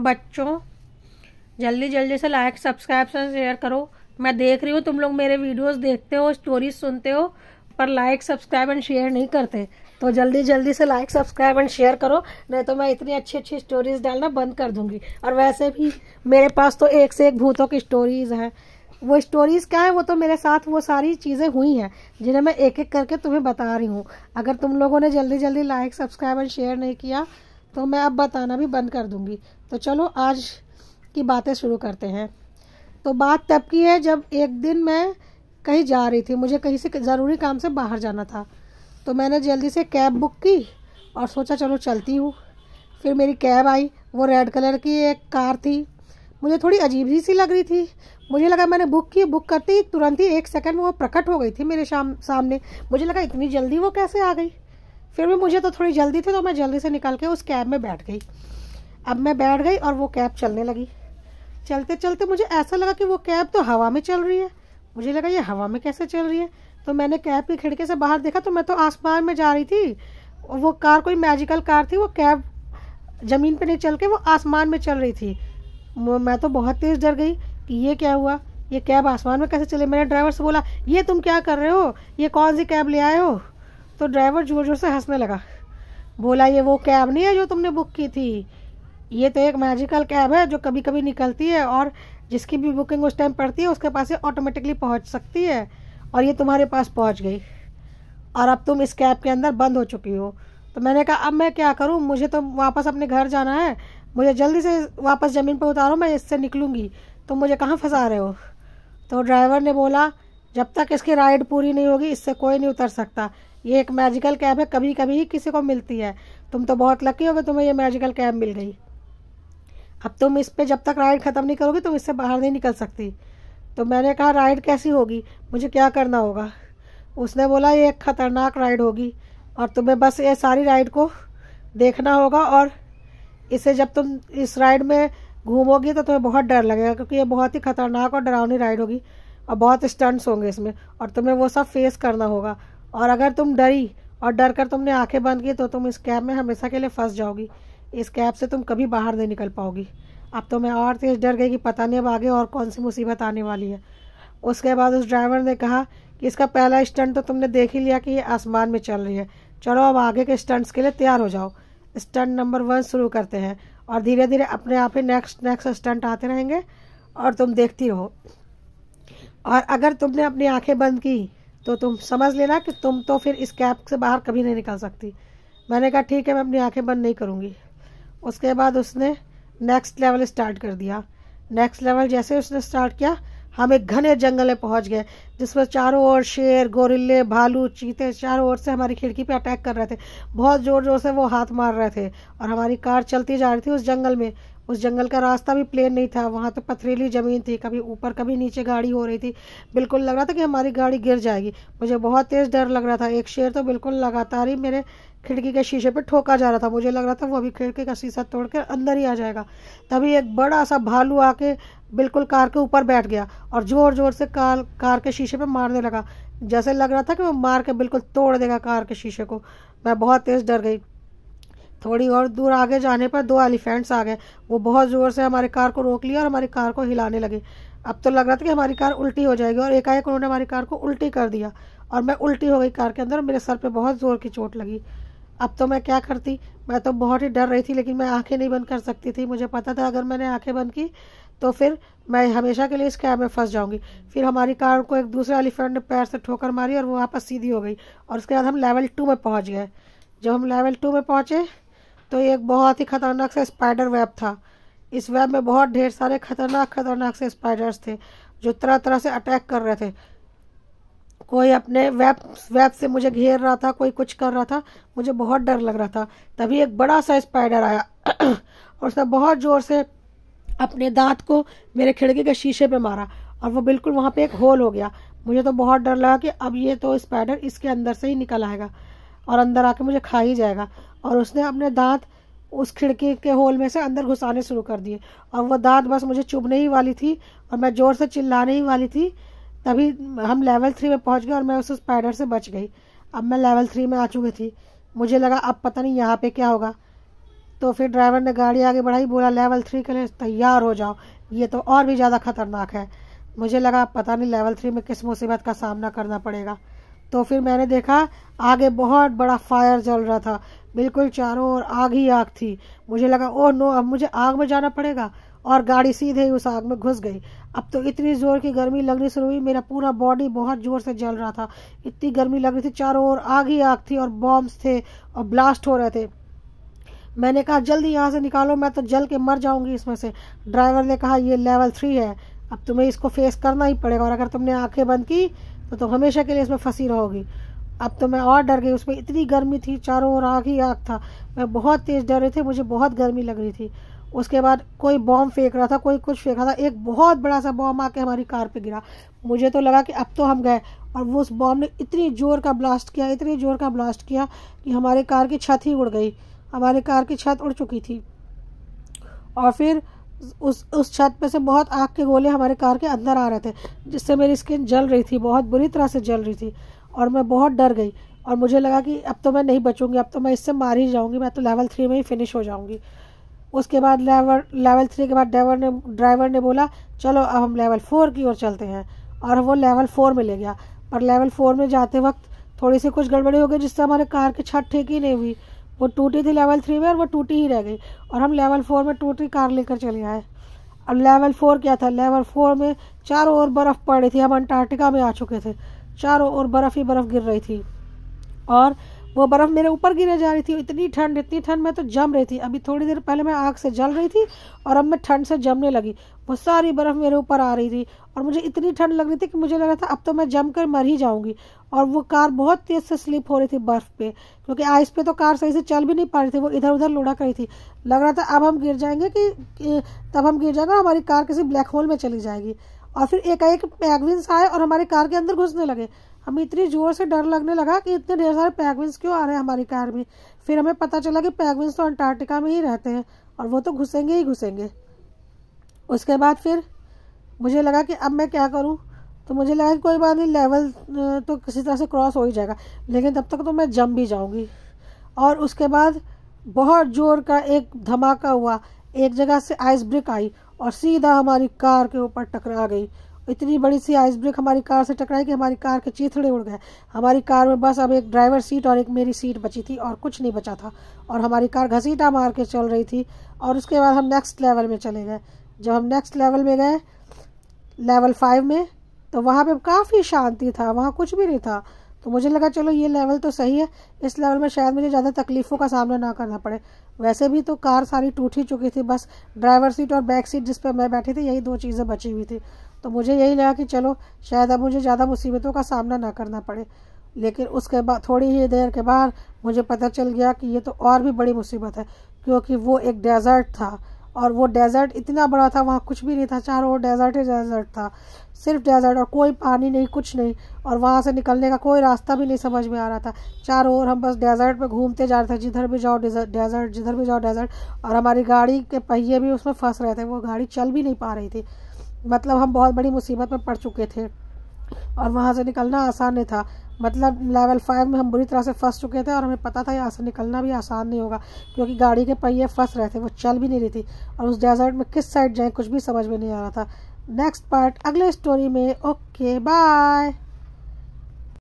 बच्चों जल्दी जल्दी से लाइक सब्सक्राइब से शेयर करो मैं देख रही हूँ तुम लोग मेरे वीडियोस देखते हो स्टोरीज सुनते हो पर लाइक सब्सक्राइब एंड शेयर नहीं करते तो जल्दी जल्दी से लाइक सब्सक्राइब एंड शेयर करो नहीं तो मैं इतनी अच्छी अच्छी स्टोरीज डालना बंद कर दूंगी और वैसे भी मेरे पास तो एक से एक भूतों की स्टोरीज हैं वो स्टोरीज क्या है वो तो मेरे साथ वो सारी चीज़ें हुई हैं जिन्हें मैं एक एक करके तुम्हें बता रही हूँ अगर तुम लोगों ने जल्दी जल्दी लाइक सब्सक्राइब एंड शेयर नहीं किया तो मैं अब बताना भी बंद कर दूँगी तो चलो आज की बातें शुरू करते हैं तो बात तब की है जब एक दिन मैं कहीं जा रही थी मुझे कहीं से ज़रूरी काम से बाहर जाना था तो मैंने जल्दी से कैब बुक की और सोचा चलो चलती हूँ फिर मेरी कैब आई वो रेड कलर की एक कार थी मुझे थोड़ी अजीब ही सी लग रही थी मुझे लगा मैंने बुक की बुक करते ही तुरंत ही एक सेकंड में वो प्रकट हो गई थी मेरे शाम सामने मुझे लगा इतनी जल्दी वो कैसे आ गई फिर भी मुझे तो थोड़ी जल्दी थी तो मैं जल्दी से निकल के उस कैब में बैठ गई अब मैं बैठ गई और वो कैब चलने लगी चलते चलते मुझे ऐसा लगा कि वो कैब तो हवा में चल रही है मुझे लगा ये हवा में कैसे चल रही है तो मैंने कैब की खिड़की से बाहर देखा तो मैं तो आसमान में जा रही थी वो कार कोई मैजिकल कार थी वो कैब ज़मीन पर नहीं चल के वो आसमान में चल रही थी मैं तो बहुत तेज़ डर गई कि ये क्या हुआ ये कैब आसमान में कैसे चले मैंने ड्राइवर से बोला ये तुम क्या कर रहे हो ये कौन सी कैब ले आए हो तो ड्राइवर जोर जोर से हंसने लगा बोला ये वो कैब नहीं है जो तुमने बुक की थी ये तो एक मैजिकल कैब है जो कभी कभी निकलती है और जिसकी भी बुकिंग उस टाइम पड़ती है उसके पास ये ऑटोमेटिकली पहुंच सकती है और ये तुम्हारे पास पहुंच गई और अब तुम इस कैब के अंदर बंद हो चुकी हो तो मैंने कहा अब मैं क्या करूँ मुझे तो वापस अपने घर जाना है मुझे जल्दी से वापस ज़मीन पर उतारो मैं इससे निकलूँगी तुम मुझे कहाँ फंसा रहे हो तो ड्राइवर ने बोला जब तक इसकी राइड पूरी नहीं होगी इससे कोई नहीं उतर सकता ये एक मैजिकल कैब है कभी कभी ही किसी को मिलती है तुम तो बहुत लकी हो गए तुम्हें ये मैजिकल कैब मिल गई अब तुम इस पर जब तक राइड ख़त्म नहीं करोगे तुम इससे बाहर नहीं निकल सकती तो मैंने कहा राइड कैसी होगी मुझे क्या करना होगा उसने बोला ये एक ख़तरनाक राइड होगी और तुम्हें बस ये सारी राइड को देखना होगा और इसे जब तुम इस राइड में घूमोगी तो तुम्हें बहुत डर लगेगा क्योंकि ये बहुत ही ख़तरनाक और डरावनी राइड होगी और बहुत स्टंट्स होंगे इसमें और तुम्हें वो सब फेस करना होगा और अगर तुम डरी और डर कर तुमने आंखें बंद की तो तुम इस कैब में हमेशा के लिए फंस जाओगी इस कैब से तुम कभी बाहर नहीं निकल पाओगी अब तो मैं और तेज़ डर गई कि पता नहीं अब आगे और कौन सी मुसीबत आने वाली है उसके बाद उस ड्राइवर ने कहा कि इसका पहला स्टंट तो तुमने देख ही लिया कि ये आसमान में चल रही है चलो अब आगे के स्टंट्स के लिए तैयार हो जाओ स्टंट नंबर वन शुरू करते हैं और धीरे धीरे अपने आप ही नेक्स्ट नेक्स्ट स्टंट आते रहेंगे और तुम देखती रहो और अगर तुमने अपनी आंखें बंद की तो तुम समझ लेना कि तुम तो फिर इस कैब से बाहर कभी नहीं निकल सकती मैंने कहा ठीक है मैं अपनी आंखें बंद नहीं करूँगी उसके बाद उसने नेक्स्ट लेवल स्टार्ट कर दिया नेक्स्ट लेवल जैसे उसने स्टार्ट किया हम एक घने जंगल में पहुंच गए जिसमें चारों ओर शेर गोरिल्ले भालू चीते चारों ओर से हमारी खिड़की पे अटैक कर रहे थे बहुत ज़ोर ज़ोर से वो हाथ मार रहे थे और हमारी कार चलती जा रही थी उस जंगल में उस जंगल का रास्ता भी प्लेन नहीं था वहाँ तो पथरीली ज़मीन थी कभी ऊपर कभी नीचे गाड़ी हो रही थी बिल्कुल लग रहा था कि हमारी गाड़ी गिर जाएगी मुझे बहुत तेज़ डर लग रहा था एक शेर तो बिल्कुल लगातार ही मेरे खिड़की के शीशे पर ठोका जा रहा था मुझे लग रहा था वो अभी खिड़की का शीशा तोड़ कर अंदर ही आ जाएगा तभी एक बड़ा सा भालू आके बिल्कुल कार के ऊपर बैठ गया और ज़ोर ज़ोर से कार कार के शीशे पर मारने लगा जैसे लग रहा था कि वो मार के बिल्कुल तोड़ देगा कार के शीशे को मैं बहुत तेज़ डर गई थोड़ी और दूर आगे जाने पर दो एलिफेंट्स आ गए वो बहुत ज़ोर से हमारी कार को रोक लिया और हमारी कार को हिलाने लगे अब तो लग रहा था कि हमारी कार उल्टी हो जाएगी और एकाएक उन्होंने हमारी कार को उल्टी कर दिया और मैं उल्टी हो गई कार के अंदर मेरे सर पर बहुत ज़ोर की चोट लगी अब तो मैं क्या करती मैं तो बहुत ही डर रही थी लेकिन मैं आंखें नहीं बंद कर सकती थी मुझे पता था अगर मैंने आंखें बंद की तो फिर मैं हमेशा के लिए इस कैब में फंस जाऊंगी फिर हमारी कार को एक दूसरे एलिफेंट ने पैर से ठोकर मारी और वो वापस सीधी हो गई और उसके बाद हम लेवल टू में पहुँच गए जब हम लेवल टू में पहुँचे तो एक बहुत ही ख़तरनाक सा स्पाइडर वेब था इस वेब में बहुत ढेर सारे ख़तरनाक ख़तरनाक से स्पाइडर्स थे जो तरह तरह से अटैक कर रहे थे कोई अपने वेब वेब से मुझे घेर रहा था कोई कुछ कर रहा था मुझे बहुत डर लग रहा था तभी एक बड़ा सा स्पाइडर आया और उसने बहुत ज़ोर से अपने दांत को मेरे खिड़की के शीशे पे मारा और वो बिल्कुल वहाँ पे एक होल हो गया मुझे तो बहुत डर लगा कि अब ये तो स्पाइडर इसके अंदर से ही निकल आएगा और अंदर आके मुझे खा ही जाएगा और उसने अपने दांत उस खिड़की के होल में से अंदर घुसाने शुरू कर दिए और वो दांत बस मुझे चुभने ही वाली थी और मैं ज़ोर से चिल्लाने ही वाली थी तभी हम लेवल थ्री में पहुंच गए और मैं उस स्पाइडर से बच गई अब मैं लेवल थ्री में आ चुकी थी मुझे लगा अब पता नहीं यहाँ पे क्या होगा तो फिर ड्राइवर ने गाड़ी आगे बढ़ाई बोला लेवल थ्री के लिए तैयार हो जाओ ये तो और भी ज़्यादा ख़तरनाक है मुझे लगा पता नहीं लेवल थ्री में किस मुसीबत का सामना करना पड़ेगा तो फिर मैंने देखा आगे बहुत बड़ा फायर जल रहा था बिल्कुल चारों ओर आग ही आग थी मुझे लगा ओह नो अब मुझे आग में जाना पड़ेगा और गाड़ी सीधे ही उस आग में घुस गई अब तो इतनी ज़ोर की गर्मी लगनी शुरू हुई मेरा पूरा बॉडी बहुत ज़ोर से जल रहा था इतनी गर्मी लग रही थी चारों ओर आग ही आग थी और बॉम्ब्स थे और ब्लास्ट हो रहे थे मैंने कहा जल्दी यहाँ से निकालो मैं तो जल के मर जाऊँगी इसमें से ड्राइवर ने कहा ये लेवल थ्री है अब तुम्हें इसको फेस करना ही पड़ेगा और अगर तुमने आंखें बंद की तो तुम तो हमेशा के लिए इसमें फंसी रहोगी अब तो मैं और डर गई उसमें इतनी गर्मी थी चारों ओर आग ही आग था मैं बहुत तेज़ डर रही थी मुझे बहुत गर्मी लग रही थी उसके बाद कोई बॉम्ब फेंक रहा था कोई कुछ फेंक रहा था एक बहुत बड़ा सा बॉम्ब आके हमारी कार पे गिरा मुझे तो लगा कि अब तो हम गए और वो उस बॉम्ब ने इतनी ज़ोर का ब्लास्ट किया इतनी ज़ोर का ब्लास्ट किया कि हमारे कार की छत ही उड़ गई हमारे कार की छत उड़ चुकी थी और फिर उस उस छत पे से बहुत आग के गोले हमारे कार के अंदर आ रहे थे जिससे मेरी स्किन जल रही थी बहुत बुरी तरह से जल रही थी और मैं बहुत डर गई और मुझे लगा कि अब तो मैं नहीं बचूंगी अब तो मैं इससे मार ही जाऊंगी मैं तो लेवल थ्री में ही फिनिश हो जाऊंगी उसके बाद लेवल लेवल थ्री के बाद ड्राइवर ने ड्राइवर ने बोला चलो अब हम लेवल फोर की ओर चलते हैं और वो लेवल फोर में ले गया पर लेवल फोर में जाते वक्त थोड़ी सी कुछ गड़बड़ी हो गई जिससे हमारे कार की छत ठीक ही नहीं हुई वो टूटी थी लेवल थ्री में और वो टूटी ही रह गई और हम लेवल फोर में टूटी कार लेकर चले आए अब लेवल फोर क्या था लेवल फोर में चारों ओर बर्फ़ पड़ रही थी हम अंटार्कटिका में आ चुके थे चारों ओर बर्फ़ ही बर्फ़ गिर रही थी और वो बर्फ़ मेरे ऊपर गिरे जा रही थी इतनी ठंड इतनी ठंड मैं तो जम रही थी अभी थोड़ी देर पहले मैं आग से जल रही थी और अब मैं ठंड से जमने लगी वो सारी बर्फ़ मेरे ऊपर आ रही थी और मुझे इतनी ठंड लग रही थी कि मुझे लग रहा था अब तो मैं जम कर मर ही जाऊँगी और वो कार बहुत तेज़ से स्लिप हो रही थी बर्फ़ पे क्योंकि आइस पे तो कार सही से चल भी नहीं पा रही थी वो इधर उधर लुढ़क रही थी लग रहा था अब हम गिर जाएंगे कि तब हम गिर जाएंगे हमारी कार किसी ब्लैक होल में चली जाएगी और फिर एक एक मैगविन्स आए और हमारी कार के अंदर घुसने लगे हमें इतनी जोर से डर लगने लगा कि इतने ढेर सारे पैगविंस क्यों आ रहे हैं हमारी कार में फिर हमें पता चला कि पैगविंस तो अंटार्कटिका में ही रहते हैं और वो तो घुसेंगे ही घुसेंगे उसके बाद फिर मुझे लगा कि अब मैं क्या करूँ तो मुझे लगा कि कोई बात नहीं लेवल तो किसी तरह से क्रॉस हो ही जाएगा लेकिन तब तक तो मैं जम भी जाऊँगी और उसके बाद बहुत जोर का एक धमाका हुआ एक जगह से आइस ब्रिक आई और सीधा हमारी कार के ऊपर टकरा गई इतनी बड़ी सी आइस ब्रेक हमारी कार से टकराई कि हमारी कार के चीथड़े उड़ गए हमारी कार में बस अब एक ड्राइवर सीट और एक मेरी सीट बची थी और कुछ नहीं बचा था और हमारी कार घसीटा मार के चल रही थी और उसके बाद हम नेक्स्ट लेवल में चले गए जब हम नेक्स्ट लेवल में गए लेवल फाइव में तो वहाँ पर काफ़ी शांति था वहाँ कुछ भी नहीं था तो मुझे लगा चलो ये लेवल तो सही है इस लेवल में शायद मुझे ज़्यादा तकलीफ़ों का सामना ना करना पड़े वैसे भी तो कार सारी टूट ही चुकी थी बस ड्राइवर सीट और बैक सीट जिस पर मैं बैठी थी यही दो चीज़ें बची हुई थी तो मुझे यही लगा कि चलो शायद अब मुझे ज़्यादा मुसीबतों का सामना ना करना पड़े लेकिन उसके बाद थोड़ी ही देर के बाद मुझे पता चल गया कि ये तो और भी बड़ी मुसीबत है क्योंकि वो एक डेजर्ट था और वो डेजर्ट इतना बड़ा था वहाँ कुछ भी नहीं था चारों ओर डेजर्ट ही डेजर्ट था सिर्फ डेजर्ट और कोई पानी नहीं कुछ नहीं और वहाँ से निकलने का कोई रास्ता भी नहीं समझ में आ रहा था चारों ओर हम बस डेजर्ट में घूमते जा रहे थे जिधर भी जाओ डेजर्ट जिधर भी जाओ डेजर्ट और हमारी गाड़ी के पहिए भी उसमें फंस रहे थे वो गाड़ी चल भी नहीं पा रही थी मतलब हम बहुत बड़ी मुसीबत में पड़ चुके थे और वहाँ से निकलना आसान नहीं था मतलब लेवल फाइव में हम बुरी तरह से फंस चुके थे और हमें पता था यहाँ से निकलना भी आसान नहीं होगा क्योंकि गाड़ी के पहिए फंस रहे थे वो चल भी नहीं रही थी और उस डेजर्ट में किस साइड जाएँ कुछ भी समझ में नहीं आ रहा था नेक्स्ट पार्ट अगले स्टोरी में ओके बाय